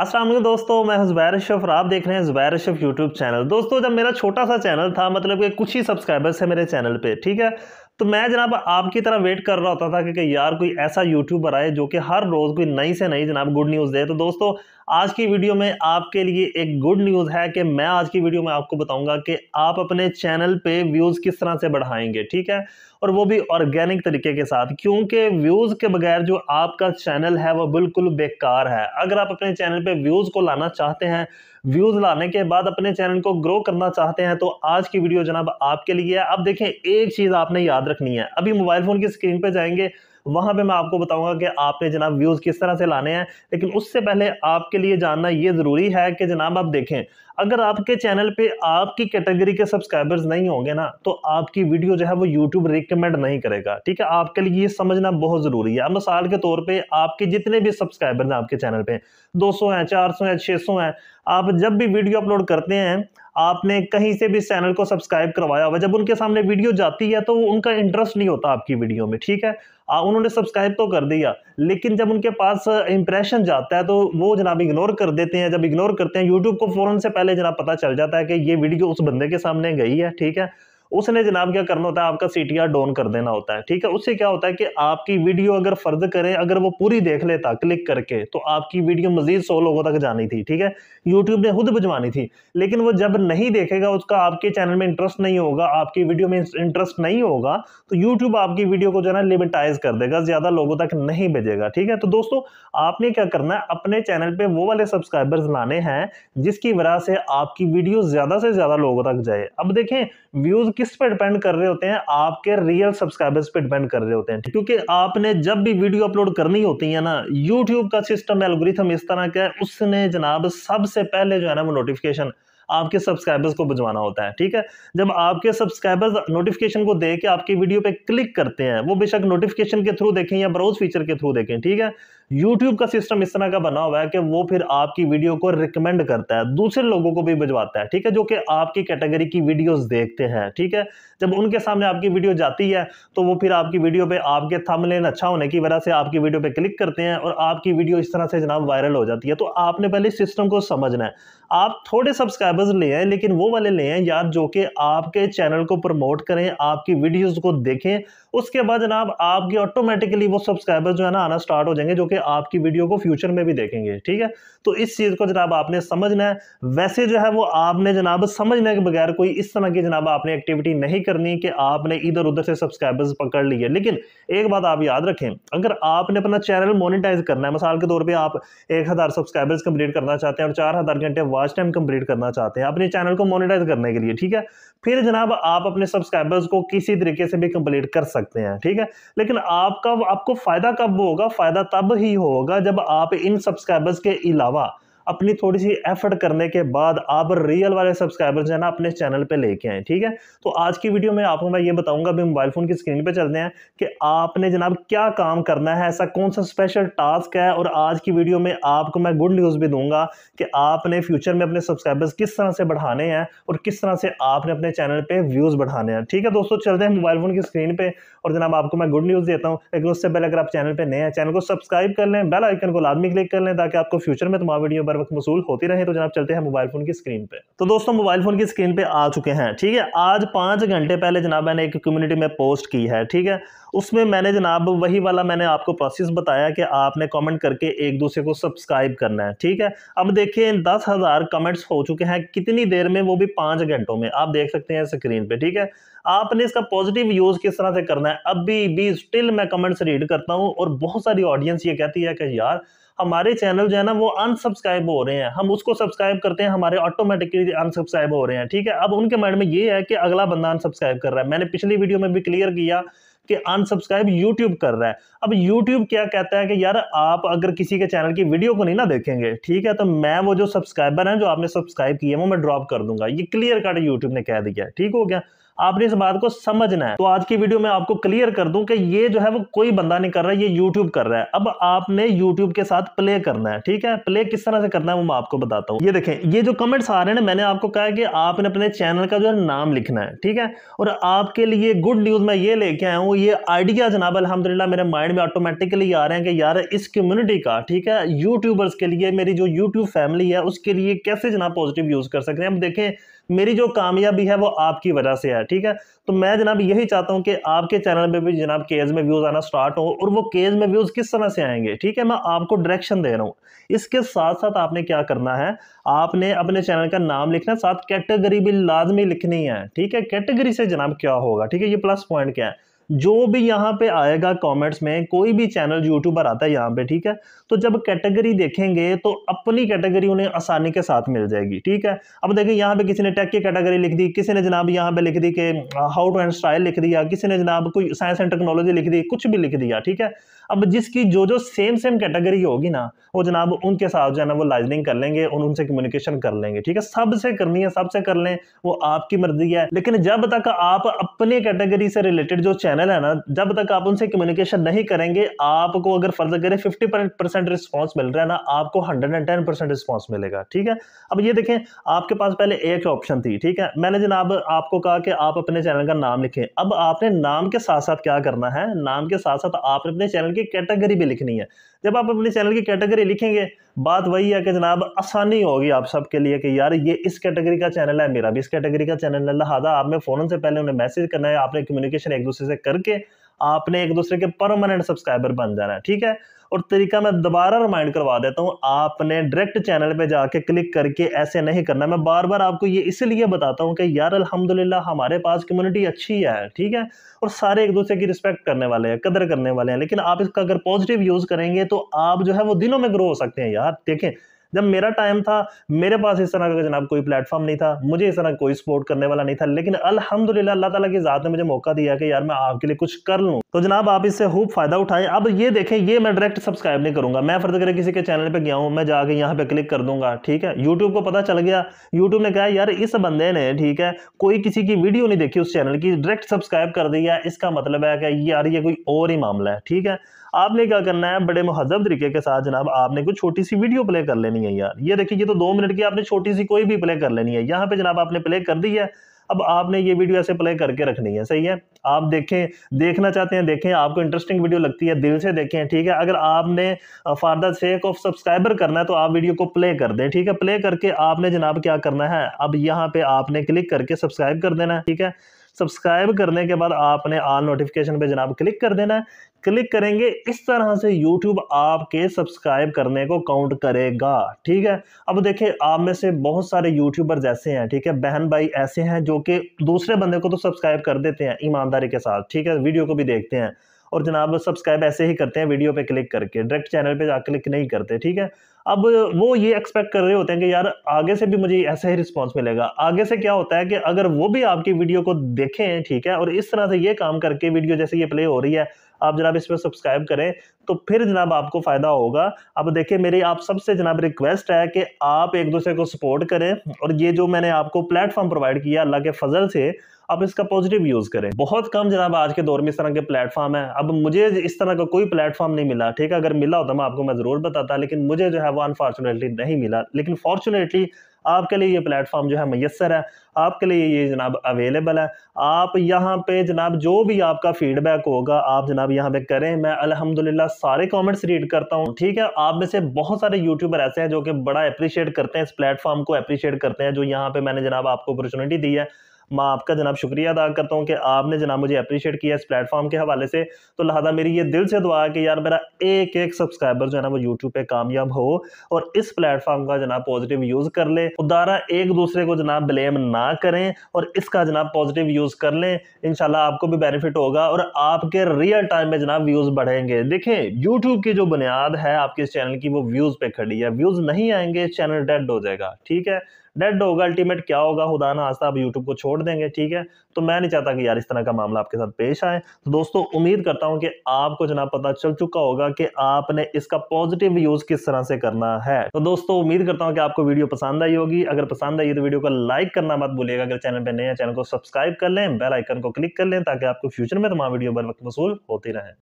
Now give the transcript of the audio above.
असलम दोस्तों मैं जुबैर अशफ और आप देख रहे हैं जुबैर अशफ यूट्यूब चैनल दोस्तों जब मेरा छोटा सा चैनल था मतलब कि कुछ ही सब्सक्राइबर्स है मेरे चैनल पे ठीक है तो मैं जनाब आपकी तरह वेट कर रहा होता था कि, कि यार कोई ऐसा यूट्यूबर आए जो कि हर रोज़ कोई नई से नई जनाब गुड न्यूज़ दे तो दोस्तों आज की वीडियो में आपके लिए एक गुड न्यूज़ है कि मैं आज की वीडियो में आपको बताऊंगा कि आप अपने चैनल पे व्यूज़ किस तरह से बढ़ाएंगे ठीक है और वो भी ऑर्गेनिक तरीके के साथ क्योंकि व्यूज़ के बगैर जो आपका चैनल है वो बिल्कुल बेकार है अगर आप अपने चैनल पे व्यूज़ को लाना चाहते हैं व्यूज़ लाने के बाद अपने चैनल को ग्रो करना चाहते हैं तो आज की वीडियो जनाब आपके लिए है अब देखें एक चीज़ आपने याद रखनी है अभी मोबाइल फ़ोन की स्क्रीन पर जाएंगे वहां पर मैं आपको बताऊंगा कि आपने जनाब व्यूज़ किस तरह से लाने हैं लेकिन उससे पहले आपके लिए जानना ये ज़रूरी है कि जनाब आप देखें अगर आपके चैनल पे आपकी कैटेगरी के सब्सक्राइबर्स नहीं होंगे ना तो आपकी वीडियो जो है वो यूट्यूब रिकमेंड नहीं करेगा ठीक है आपके लिए ये समझना बहुत ज़रूरी है मिसाल के तौर पर आपके जितने भी सब्सक्राइबर हैं आपके चैनल पे चार हैं है हैं सौ हैं आप जब भी वीडियो अपलोड करते हैं आपने कहीं से भी चैनल को सब्सक्राइब करवाया हुआ जब उनके सामने वीडियो जाती है तो उनका इंटरेस्ट नहीं होता आपकी वीडियो में ठीक है आ, उन्होंने सब्सक्राइब तो कर दिया लेकिन जब उनके पास इंप्रेशन जाता है तो वो जनाब इग्नोर कर देते हैं जब इग्नोर करते हैं यूट्यूब को फ़ौरन से पहले जनाब पता चल जाता है कि ये वीडियो उस बंदे के सामने गई है ठीक है उसने जनाब क्या करना होता है आपका सी डाउन कर देना होता है ठीक है उससे क्या होता है कि आपकी वीडियो अगर फर्ज करें अगर वो पूरी देख लेता क्लिक करके तो आपकी वीडियो मजीद सौ लोगों तक जानी थी ठीक है यूट्यूब ने खुद भिजवानी थी लेकिन वो जब नहीं देखेगा उसका आपके चैनल में इंटरेस्ट नहीं होगा आपकी वीडियो में इंटरेस्ट नहीं होगा तो यूट्यूब आपकी वीडियो को जो है ना लिमिटाइज कर देगा ज़्यादा लोगों तक नहीं भेजेगा ठीक है तो दोस्तों आपने क्या करना है अपने चैनल पर वो वाले सब्सक्राइबर्स लाने हैं जिसकी वजह से आपकी वीडियो ज़्यादा से ज़्यादा लोगों तक जाए अब देखें व्यूज़ किस पे डिपेंड कर रहे होते हैं आपके रियल सब्सक्राइबर्स पे डिपेंड कर रहे होते हैं क्योंकि आपने जब भी वीडियो अपलोड करनी होती है ना यूट्यूब का सिस्टम एलगोरिथम इस तरह का है उसने जनाब सबसे पहले जो है ना वो नोटिफिकेशन आपके सब्सक्राइबर्स को बजवाना होता है ठीक है जब आपके सब्सक्राइबर्स नोटिफिकेशन को देख के आपकी वीडियो पे क्लिक करते हैं वो बेशक नोटिफिकेशन के थ्रू देखें या ब्राउज फीचर के थ्रू देखें ठीक है यूट्यूब का सिस्टम इस तरह का बना हुआ है कि वो फिर आपकी वीडियो को रिकमेंड करता है दूसरे लोगों को भी भिजवाता है ठीक है जो कि आपकी कैटेगरी की वीडियोस देखते हैं ठीक है जब उनके सामने आपकी वीडियो जाती है तो वो फिर आपकी वीडियो पे आपके थंबनेल अच्छा होने की वजह से आपकी वीडियो पे क्लिक करते हैं और आपकी वीडियो इस तरह से जनाब वायरल हो जाती है तो आपने पहले सिस्टम को समझना है आप थोड़े सब्सक्राइबर्स ले आए लेकिन वो वाले ले आए यार जो कि आपके चैनल को प्रमोट करें आपकी वीडियोज़ को देखें उसके बाद जनाब आपके ऑटोमेटिकली वो सब्सक्राइबर्स जो है ना आना स्टार्ट हो जाएंगे जो कि आपकी वीडियो को फ्यूचर में भी देखेंगे ठीक है तो इस चीज़ को जनाब आपने समझना है वैसे जो है वो आपने जनाब समझने के बगैर कोई इस तरह की जनाब आपने एक्टिविटी नहीं करनी कि आपने इधर उधर से सब्सक्राइबर्स पकड़ लिए लेकिन एक बात आप याद रखें अगर आपने अपना चैनल मोनिटाइज करना है मिसाल के तौर पर आप एक हज़ार सब्सक्राइबर्स कंप्लीट करना चाहते हैं और चार हज़ार घंटे वॉच टाइम कंप्लीट करना चाहते हैं अपने चैनल को मोनिटाइज करने के लिए ठीक है फिर जनाब आप अपने सब्सक्राइबर्स को किसी तरीके से भी कंप्लीट कर सकते सकते हैं ठीक है लेकिन आपका आपको फ़ायदा कब होगा फ़ायदा तब ही होगा जब आप इन सब्सक्राइबर्स के अलावा अपनी थोड़ी सी एफर्ट करने के बाद आप रियल वाले सब्सक्राइबर जो है ना अपने चैनल पर लेके आए ठीक है तो आज की वीडियो में आपको मैं ये बताऊंगा अभी मोबाइल फ़ोन की स्क्रीन पर चलते हैं कि आपने जनाब क्या काम करना है ऐसा कौन सा स्पेशल टास्क है और आज की वीडियो में आपको मैं गुड न्यूज़ भी दूंगा कि आपने फ्यूचर में अपने सब्सक्राइबर्स किस तरह से बढ़ाने हैं और किस तरह से आपने अपने चैनल पे व्यूज़ बढ़ाने हैं ठीक है दोस्तों चलते हैं मोबाइल फ़ोन की स्क्रीन पे और जनाब आपको मैं गुड न्यूज़ देता हूँ लेकिन उससे पहले अगर आप चैनल पर नए हैं चैनल को सब्सक्राइब कर लें बेल आइकन को लादमी क्लिक कर लें ताकि आपको फ्यूचर में तुम्हारा वीडियो पर वक्त मसूल होती रहे तो जनाब चलते हैं मोबाइल फ़ोन की स्क्रीन पे तो दोस्तों मोबाइल फ़ोन की स्क्रीन पे आ चुके हैं ठीक है आज पांच घंटे पहले जनाब मैंने एक कम्युनिटी में पोस्ट की है ठीक है उसमें मैंने जनाब वही वाला मैंने आपको प्रोसेस बताया कि आपने कमेंट करके एक दूसरे को सब्सक्राइब करना है ठीक है अब देखिए दस हज़ार कमेंट्स हो चुके हैं कितनी देर में वो भी पाँच घंटों में आप देख सकते हैं स्क्रीन पे ठीक है आपने इसका पॉजिटिव यूज़ किस तरह से करना है अभी भी स्टिल मैं कमेंट्स रीड करता हूँ और बहुत सारी ऑडियंस ये कहती है कि यार हमारे चैनल जो है ना वो अनसब्सक्राइब हो रहे हैं हम उसको सब्सक्राइब करते हैं हमारे ऑटोमेटिकली अनसब्सक्राइब हो रहे हैं ठीक है अब उनके माइंड में ये है कि अगला बंदा अनसब्सक्राइब कर रहा है मैंने पिछली वीडियो में भी क्लियर किया कि अनसब्सक्राइब यूट्यूब कर रहा है अब यूट्यूब क्या कहता है कि यार आप अगर किसी के चैनल की वीडियो को नहीं ना देखेंगे ठीक है तो मैं वो जो सब्सक्राइबर हैं जो आपने सब्सक्राइब किए वो मैं ड्रॉप कर दूंगा ये क्लियर कट यूट्यूब ने कह दिया ठीक हो गया आपने इस बात को समझना है तो आज की वीडियो में आपको क्लियर कर दूं कि ये जो है वो कोई बंदा नहीं कर रहा है ये यूट्यूब कर रहा है अब आपने यूट्यूब के साथ प्ले करना है ठीक है प्ले किस तरह से करना है वो मैं आपको बताता हूँ ये देखें ये जो कमेंट्स आ रहे हैं मैंने आपको कहा कि आपने अपने चैनल का जो है नाम लिखना है ठीक है और आपके लिए गुड न्यूज़ मैं ये लेके आया हूँ ये आइडिया जनाब अलहमदिल्ला मेरे माइंड में ऑटोमेटिकली आ रहे हैं कि यार इस कम्युनिटी का ठीक है यूट्यूबर्स के लिए मेरी जो यूट्यूब फैमिली है उसके लिए कैसे जनाब पॉजिटिव यूज़ कर सकते हैं अब देखें मेरी जो कामयाबी है वो आपकी वजह से है ठीक है तो मैं जनाब यही चाहता हूँ कि आपके चैनल पे भी जनाब केज में व्यूज़ आना स्टार्ट हो और वो केज में व्यूज़ किस तरह से आएंगे ठीक है मैं आपको डायरेक्शन दे रहा हूँ इसके साथ साथ आपने क्या करना है आपने अपने चैनल का नाम लिखना है साथ कैटेगरी भी लाजमी लिखनी है ठीक है कैटेगरी से जनाब क्या होगा ठीक है ये प्लस पॉइंट क्या है जो भी यहाँ पे आएगा कमेंट्स में कोई भी चैनल यूट्यूबर आता है यहाँ पे ठीक है तो जब कैटेगरी देखेंगे तो अपनी कैटेगरी उन्हें आसानी के साथ मिल जाएगी ठीक है अब देखिए यहाँ पे किसी ने टेक की कैटेगरी लिख दी किसी ने जनाब यहाँ पे लिख दी कि हाउ टू एंड स्टाइल लिख दिया किसी ने जनाब कोई साइंस एंड टेक्नोलॉजी लिख दी कुछ भी लिख दिया ठीक है अब जिसकी जो जो सेम सेम कैटेगरी होगी ना वो जनाब उनके साथ जो है ना वो लाइजनिंग कर लेंगे और उनसे कम्युनिकेशन कर लेंगे ठीक है सबसे करनी है सबसे कर लें वो आपकी मर्जी है लेकिन जब तक आप अपने कैटेगरी से रिलेटेड जो चैनल है ना जब तक आप उनसे कम्युनिकेशन नहीं करेंगे आपको अगर फर्ज करें फिफ्टी परसेंट रिस्पॉन्स मिल रहा है ना आपको hundred and ten percent response मिलेगा ठीक है अब ये देखें आपके पास पहले एक ऑप्शन थी ठीक है मैंने जनाब आपको कहा कि आप अपने चैनल का नाम लिखें अब आपने नाम के साथ साथ क्या करना है नाम के साथ साथ आपने अपने चैनल की कैटेगरी भी लिखनी है जब आप अपने चैनल की कैटेगरी लिखेंगे बात वही है कि जनाब आसानी होगी आप सबके लिए कि यार ये इस कैटेगरी का चैनल है मेरा भी इस कैटेगरी का चैनल है लिहाजा आपने फ़ौरन से पहले उन्हें मैसेज करना है आपने कम्युनिकेशन एक दूसरे से करके आपने एक दूसरे के परमानेंट सब्सक्राइबर बन जाना है ठीक है और तरीका मैं दोबारा रिमाइंड करवा देता हूँ आपने डायरेक्ट चैनल पे जाके क्लिक करके ऐसे नहीं करना मैं बार बार आपको ये इसलिए बताता हूँ कि यार अल्हम्दुलिल्लाह हमारे पास कम्युनिटी अच्छी है ठीक है और सारे एक दूसरे की रिस्पेक्ट करने वाले हैं कदर करने वाले हैं लेकिन आप इसका अगर पॉजिटिव यूज़ करेंगे तो आप जो है वो दिनों में ग्रो हो सकते हैं यार देखें जब मेरा टाइम था मेरे पास इस तरह का जनाब कोई प्लेटफॉर्म नहीं था मुझे इस तरह कोई सपोर्ट करने वाला नहीं था लेकिन अलहमदुल्ला अल्लाह ताला की ज़ात ने मुझे मौका दिया कि यार मैं आपके लिए कुछ कर लूँ तो जनाब आप इससे खूब फ़ायदा उठाएं अब ये देखें ये मैं डायरेक्ट सब्सक्राइब नहीं करूँगा मैं फर्द करें किसी के चैनल पर गया हूँ मैं जाके यहाँ पर क्लिक कर दूंगा ठीक है यूट्यूब को पता चल गया यूट्यूब ने कहा यार इस बंदे ने ठीक है कोई किसी की वीडियो नहीं देखी उस चैनल की डायरेक्ट सब्सक्राइब कर दिया इसका मतलब है कि यार ये कोई और ही मामला है ठीक है आपने क्या करना है बड़े महजब तरीके के साथ जनाब आपने कुछ छोटी सी वीडियो प्ले कर लेनी है यार ये देखिए ये तो दो मिनट की आपने छोटी सी कोई भी प्ले कर लेनी है यहाँ पे जनाब आपने प्ले कर दी है अब आपने ये वीडियो ऐसे प्ले करके रखनी है सही है आप देखें देखना चाहते हैं देखें आपको इंटरेस्टिंग वीडियो लगती है दिल से देखें ठीक है अगर आपने for the sake of subscriber करना है तो आप वीडियो को प्ले कर दें ठीक है प्ले करके आपने जनाब क्या करना है अब यहाँ पे आपने क्लिक करके सब्सक्राइब कर देना है ठीक है सब्सक्राइब करने के बाद आपने आल नोटिफिकेशन पे जनाब क्लिक कर देना है क्लिक करेंगे इस तरह से यूट्यूब आपके सब्सक्राइब करने को काउंट करेगा ठीक है अब देखिए आप में से बहुत सारे यूट्यूबर जैसे हैं ठीक है बहन भाई ऐसे हैं जो कि दूसरे बंदे को तो सब्सक्राइब कर देते हैं ईमानदारी के साथ ठीक है वीडियो को भी देखते हैं और जनाब सब्सक्राइब ऐसे ही करते हैं वीडियो पे क्लिक करके डायरेक्ट चैनल पे जा क्लिक नहीं करते ठीक है अब वो ये एक्सपेक्ट कर रहे होते हैं कि यार आगे से भी मुझे ऐसा ही रिस्पॉन्स मिलेगा आगे से क्या होता है कि अगर वो भी आपकी वीडियो को देखें ठीक है और इस तरह से ये काम करके वीडियो जैसे ये प्ले हो रही है आप जनाब इस पर सब्सक्राइब करें तो फिर जनाब आपको फ़ायदा होगा अब देखिए मेरी आप सबसे जनाब रिक्वेस्ट है कि आप एक दूसरे को सपोर्ट करें और ये जो मैंने आपको प्लेटफॉर्म प्रोवाइड किया अल्लाह के फजल से आप इसका पॉजिटिव यूज़ करें बहुत कम जनाब आज के दौर में इस तरह के प्लेटफॉर्म है अब मुझे इस तरह का कोई प्लेटफॉर्म नहीं मिला ठीक है अगर मिला होता मैं आपको मैं ज़रूर बताता लेकिन मुझे जो है वो अनफॉर्चुनेटली नहीं मिला लेकिन फॉर्चुनेटली आपके लिए ये प्लेटफॉर्म जो है मैसर है आपके लिए ये जनाब अवेलेबल है आप यहाँ पे जनाब जो भी आपका फीडबैक होगा आप जनाब यहाँ पे करें मैं अल्हम्दुलिल्लाह सारे कमेंट्स रीड करता हूँ ठीक है आप में से बहुत सारे यूट्यूबर ऐसे हैं जो कि बड़ा अप्रिशिएट करते हैं इस प्लेटफॉर्म को अप्रिशिएट करते हैं जो यहाँ पे मैंने जनाब आपको अपॉर्चुनिटी दी है मैं आपका जनाब शुक्रिया अदा करता हूँ कि आपने जनाब मुझे अप्रिशिएट किया इस प्लेटफॉर्म के हवाले से तो लिहाजा मेरी ये दिल से दुआ है कि यार मेरा एक एक सब्सक्राइबर जो है ना वो यूट्यूब पर कामयाब हो और इस प्लेटफॉर्म का जनाब पॉजिटिव यूज़ कर लें उदारा एक दूसरे को जनाब ब्लेम ना करें और इसका जनाब पॉजिटिव यूज़ कर लें इन आपको भी बेनिफिट होगा और आपके रियल टाइम में जनाब व्यूज़ बढ़ेंगे देखें यूट्यूब की जो बुनियाद है आपके इस चैनल की वो व्यूज़ पे खड़ी है व्यूज़ नहीं आएंगे चैनल डेड हो जाएगा ठीक है डेड होगा अल्टीमेट क्या होगा खुदा ना आस्था आप यूट्यूब को छोड़ देंगे ठीक है तो मैं नहीं चाहता कि यार इस तरह का मामला आपके साथ पेश आए तो दोस्तों उम्मीद करता हूँ कि आपको जनाब पता चल चुका होगा कि आपने इसका पॉजिटिव यूज़ किस तरह से करना है तो दोस्तों उम्मीद करता हूँ कि आपको वीडियो पसंद आई होगी अगर पसंद आई तो वीडियो को लाइक करना मत भूलिएगा अगर चैनल पर नए हैं चैनल को सब्सक्राइब कर लें बेल आइकन को क्लिक कर लें ताकि आपको फ्यूचर में तमाम वीडियो बर वक्त वसूल होती रहे